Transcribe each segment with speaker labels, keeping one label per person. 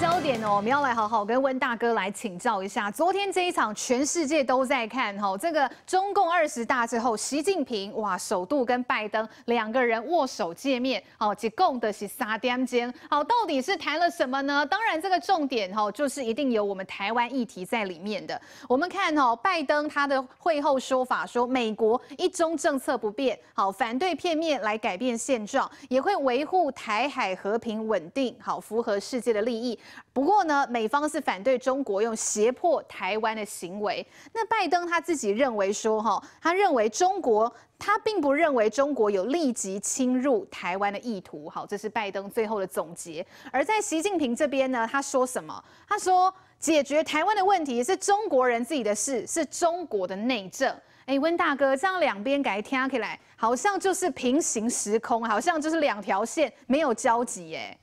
Speaker 1: 焦点哦，我们要来好好跟温大哥来请教一下。昨天这一场全世界都在看哈，这个中共二十大之后，习近平哇首度跟拜登两个人握手见面哦，只共的是三点间。好，到底是谈了什么呢？当然这个重点哈，就是一定有我们台湾议题在里面的。我们看哈，拜登他的会后说法说，美国一中政策不变，好，反对片面来改变现状，也会维护台海和平稳定，好，符合世界的利益。不过呢，美方是反对中国用胁迫台湾的行为。那拜登他自己认为说，哈，他认为中国，他并不认为中国有立即侵入台湾的意图。好，这是拜登最后的总结。而在习近平这边呢，他说什么？他说解决台湾的问题是中国人自己的事，是中国的内政。哎，温大哥，这样两边给听起来，好像就是平行时空，好像就是两条线没有交集，哎。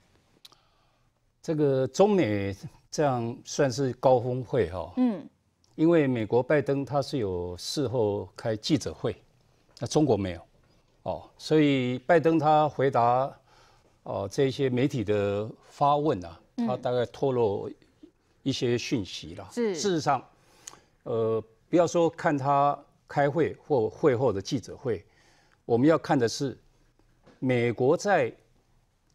Speaker 2: 这个中美这样算是高峰会哈，嗯，因为美国拜登他是有事后开记者会，那中国没有，哦，所以拜登他回答，哦这些媒体的发问啊，他大概透露一些讯息了。事实上，呃，不要说看他开会或会后的记者会，我们要看的是美国在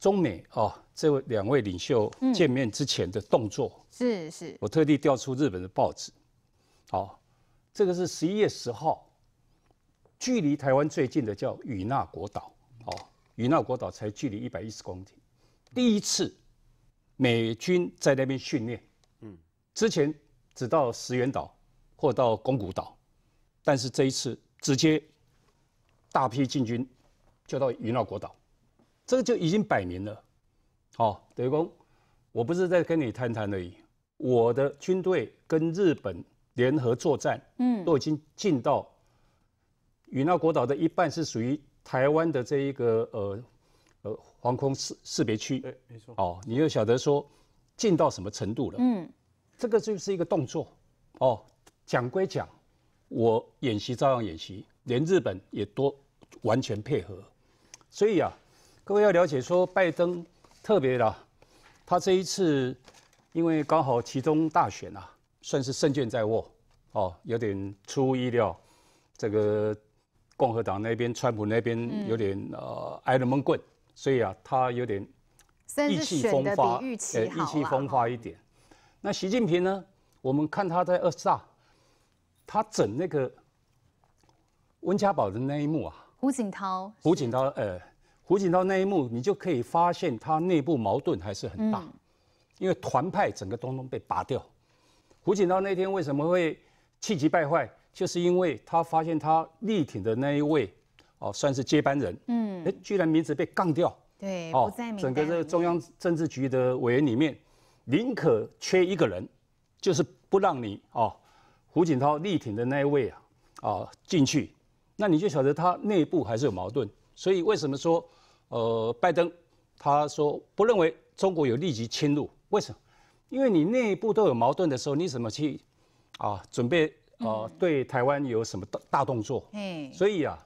Speaker 2: 中美哦。这两位领袖见面之前的动作
Speaker 1: 是是，我
Speaker 2: 特地调出日本的报纸。好，这个是十一月十号，距离台湾最近的叫与那国岛。哦，与那国岛才距离一百一十公里。第一次美军在那边训练，嗯，之前只到石垣岛或到宫古岛，但是这一次直接大批进军就到与那国岛，这个就已经摆明了。好，德公，我不是在跟你谈谈而已。我的军队跟日本联合作战，嗯，都已经进到与那国岛的一半是属于台湾的这一个呃呃防空识识别区。哎，没错。哦，你就晓得说进到什么程度了。嗯，这个就是一个动作。哦，讲归讲，我演习照样演习，连日本也多完全配合。所以啊，各位要了解说，拜登。特别的，他这一次，因为刚好其中大选啊，算是胜券在握，哦，有点出乎意料。这个共和党那边，川普那边有点呃挨了闷棍，所以啊，他有点
Speaker 1: 意气风发，呃，意气风
Speaker 2: 发一点。那习近平呢，我们看他在二十大，他整那个温家宝的那一幕啊，
Speaker 1: 胡锦涛，
Speaker 2: 胡锦涛，呃。胡锦涛那一幕，你就可以发现他内部矛盾还是很大，因为团派整个东东被拔掉。胡锦涛那天为什么会气急败坏，就是因为他发现他力挺的那一位，哦，算是接班人，嗯，哎，居然名字被杠掉，对，哦，整个这个中央政治局的委员里面，宁可缺一个人，就是不让你哦，胡锦涛力挺的那一位啊，啊进去，那你就晓得他内部还是有矛盾，所以为什么说？呃，拜登他说不认为中国有立即侵入，为什么？因为你内部都有矛盾的时候，你怎么去啊准备啊对台湾有什么大大动作？嗯，所以啊，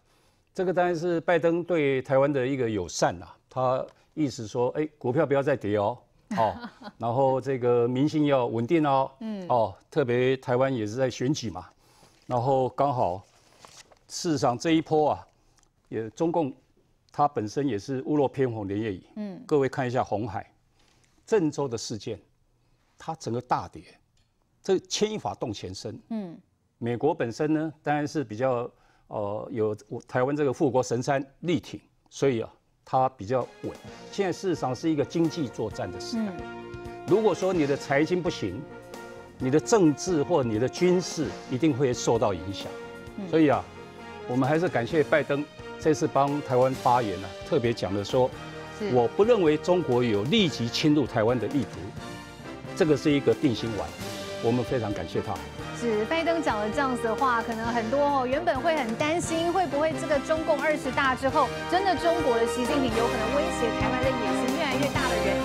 Speaker 2: 这个当然是拜登对台湾的一个友善啦。他意思说，哎，股票不要再跌哦，哦，然后这个民心要稳定哦，嗯，哦，特别台湾也是在选举嘛，然后刚好市上这一波啊，也中共。它本身也是屋落偏红连夜雨。嗯，各位看一下红海，郑州的事件，它整个大跌，这牵一发动全身。嗯，美国本身呢，当然是比较呃有台湾这个富国神山力挺，所以啊，它比较稳。现在市场是一个经济作战的时代，如果说你的财经不行，你的政治或你的军事一定会受到影响。所以啊，我们还是感谢拜登。这次帮台湾发言呢，特别讲的说，我不认为中国有立即侵入台湾的意图，这个是一个定心丸，我们非常感谢他。
Speaker 1: 是拜登讲了这样子的话，可能很多原本会很担心会不会这个中共二十大之后，真的中国的习近平有可能威胁台湾的野心越来越大的人。